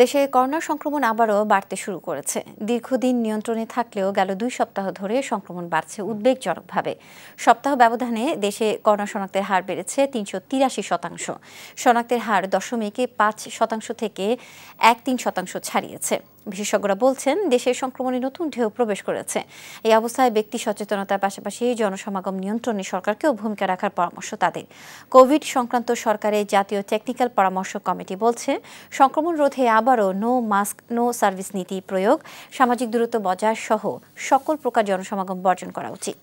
দেশে করোনা সংক্রমণ আবারও বাড়তে শুরু করেছে দীর্ঘদিন নিয়ন্ত্রণে থাকলেও গেল দুই সপ্তাহ ধরে সংক্রমণ বাড়ছে উদ্বেগজনকভাবে সপ্তাহ ব্যবধানে দেশে করোনা শনাক্তের হার বেড়েছে তিনশো তিরাশি শতাংশ শনাক্তের হার দশমিকে পাঁচ শতাংশ থেকে এক তিন শতাংশ ছাড়িয়েছে বিশেষজ্ঞরা বলছেন দেশে সংক্রমণে নতুন ঢেউ প্রবেশ করেছে এই অবস্থায় ব্যক্তি সচেতনতার পাশাপাশি জনসমাগম নিয়ন্ত্রণে সরকারকেও ভূমিকা রাখার পরামর্শ তাদের কোভিড সংক্রান্ত সরকারের জাতীয় টেকনিক্যাল পরামর্শ কমিটি বলছে সংক্রমণ রোধে আবারও নো মাস্ক নো সার্ভিস নীতি প্রয়োগ সামাজিক দূরত্ব বজায় সহ সকল প্রকার জনসমাগম বর্জন করা উচিত